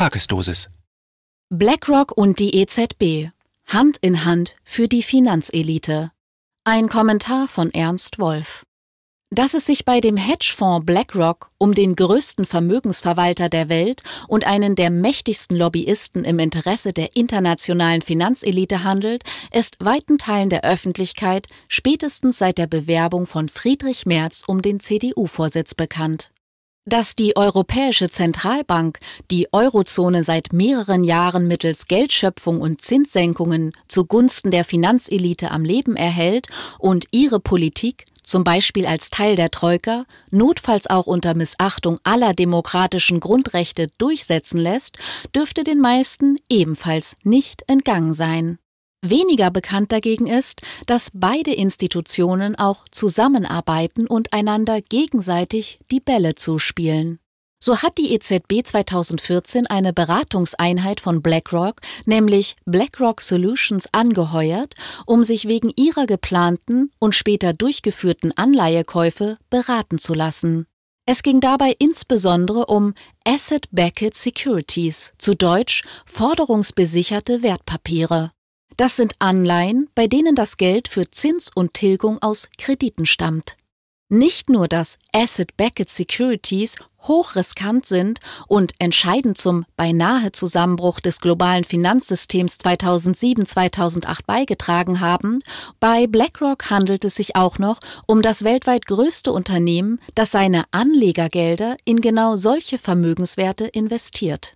Tagesdosis. BlackRock und die EZB. Hand in Hand für die Finanzelite. Ein Kommentar von Ernst Wolf. Dass es sich bei dem Hedgefonds BlackRock um den größten Vermögensverwalter der Welt und einen der mächtigsten Lobbyisten im Interesse der internationalen Finanzelite handelt, ist weiten Teilen der Öffentlichkeit spätestens seit der Bewerbung von Friedrich Merz um den CDU-Vorsitz bekannt. Dass die Europäische Zentralbank die Eurozone seit mehreren Jahren mittels Geldschöpfung und Zinssenkungen zugunsten der Finanzelite am Leben erhält und ihre Politik, zum Beispiel als Teil der Troika, notfalls auch unter Missachtung aller demokratischen Grundrechte durchsetzen lässt, dürfte den meisten ebenfalls nicht entgangen sein. Weniger bekannt dagegen ist, dass beide Institutionen auch zusammenarbeiten und einander gegenseitig die Bälle zuspielen. So hat die EZB 2014 eine Beratungseinheit von BlackRock, nämlich BlackRock Solutions, angeheuert, um sich wegen ihrer geplanten und später durchgeführten Anleihekäufe beraten zu lassen. Es ging dabei insbesondere um Asset-Backed Securities, zu Deutsch forderungsbesicherte Wertpapiere. Das sind Anleihen, bei denen das Geld für Zins und Tilgung aus Krediten stammt. Nicht nur, dass Asset-Backed Securities hochriskant sind und entscheidend zum beinahe Zusammenbruch des globalen Finanzsystems 2007-2008 beigetragen haben, bei BlackRock handelt es sich auch noch um das weltweit größte Unternehmen, das seine Anlegergelder in genau solche Vermögenswerte investiert.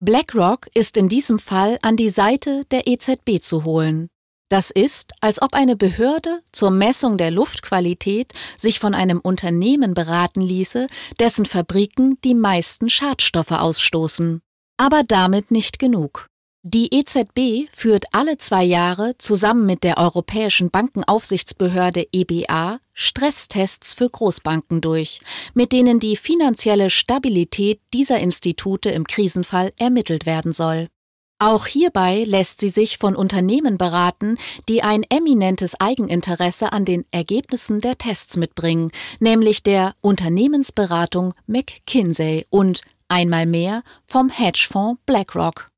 BlackRock ist in diesem Fall an die Seite der EZB zu holen. Das ist, als ob eine Behörde zur Messung der Luftqualität sich von einem Unternehmen beraten ließe, dessen Fabriken die meisten Schadstoffe ausstoßen. Aber damit nicht genug. Die EZB führt alle zwei Jahre zusammen mit der Europäischen Bankenaufsichtsbehörde EBA Stresstests für Großbanken durch, mit denen die finanzielle Stabilität dieser Institute im Krisenfall ermittelt werden soll. Auch hierbei lässt sie sich von Unternehmen beraten, die ein eminentes Eigeninteresse an den Ergebnissen der Tests mitbringen, nämlich der Unternehmensberatung McKinsey und einmal mehr vom Hedgefonds BlackRock.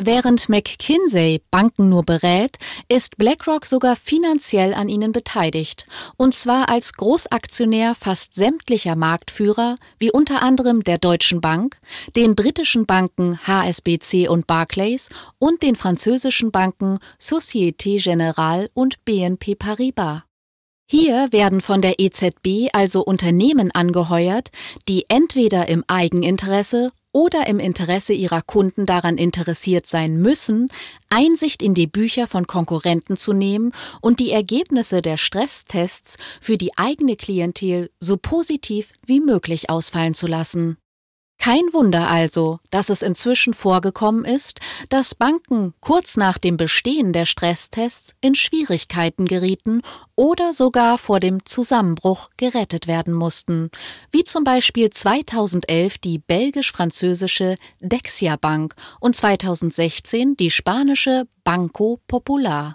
Während McKinsey Banken nur berät, ist BlackRock sogar finanziell an ihnen beteiligt, und zwar als Großaktionär fast sämtlicher Marktführer, wie unter anderem der Deutschen Bank, den britischen Banken HSBC und Barclays und den französischen Banken Société Générale und BNP Paribas. Hier werden von der EZB also Unternehmen angeheuert, die entweder im Eigeninteresse oder im Interesse ihrer Kunden daran interessiert sein müssen, Einsicht in die Bücher von Konkurrenten zu nehmen und die Ergebnisse der Stresstests für die eigene Klientel so positiv wie möglich ausfallen zu lassen. Kein Wunder also, dass es inzwischen vorgekommen ist, dass Banken kurz nach dem Bestehen der Stresstests in Schwierigkeiten gerieten oder sogar vor dem Zusammenbruch gerettet werden mussten, wie zum Beispiel 2011 die belgisch-französische Dexia Bank und 2016 die spanische Banco Popular.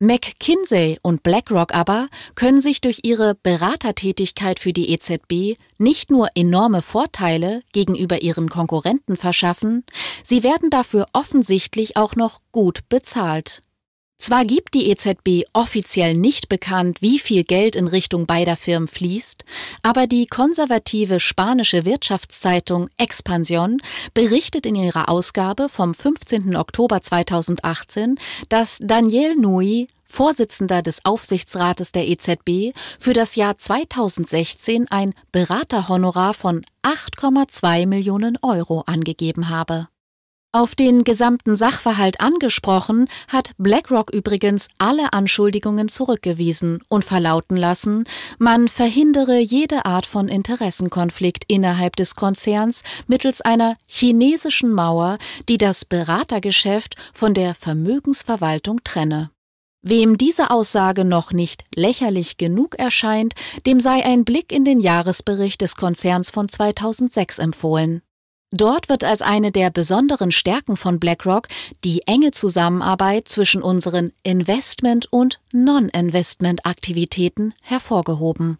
McKinsey und BlackRock aber können sich durch ihre Beratertätigkeit für die EZB nicht nur enorme Vorteile gegenüber ihren Konkurrenten verschaffen, sie werden dafür offensichtlich auch noch gut bezahlt. Zwar gibt die EZB offiziell nicht bekannt, wie viel Geld in Richtung beider Firmen fließt, aber die konservative spanische Wirtschaftszeitung Expansion berichtet in ihrer Ausgabe vom 15. Oktober 2018, dass Daniel Nui Vorsitzender des Aufsichtsrates der EZB, für das Jahr 2016 ein Beraterhonorar von 8,2 Millionen Euro angegeben habe. Auf den gesamten Sachverhalt angesprochen, hat BlackRock übrigens alle Anschuldigungen zurückgewiesen und verlauten lassen, man verhindere jede Art von Interessenkonflikt innerhalb des Konzerns mittels einer chinesischen Mauer, die das Beratergeschäft von der Vermögensverwaltung trenne. Wem diese Aussage noch nicht lächerlich genug erscheint, dem sei ein Blick in den Jahresbericht des Konzerns von 2006 empfohlen. Dort wird als eine der besonderen Stärken von BlackRock die enge Zusammenarbeit zwischen unseren Investment- und Non-Investment-Aktivitäten hervorgehoben.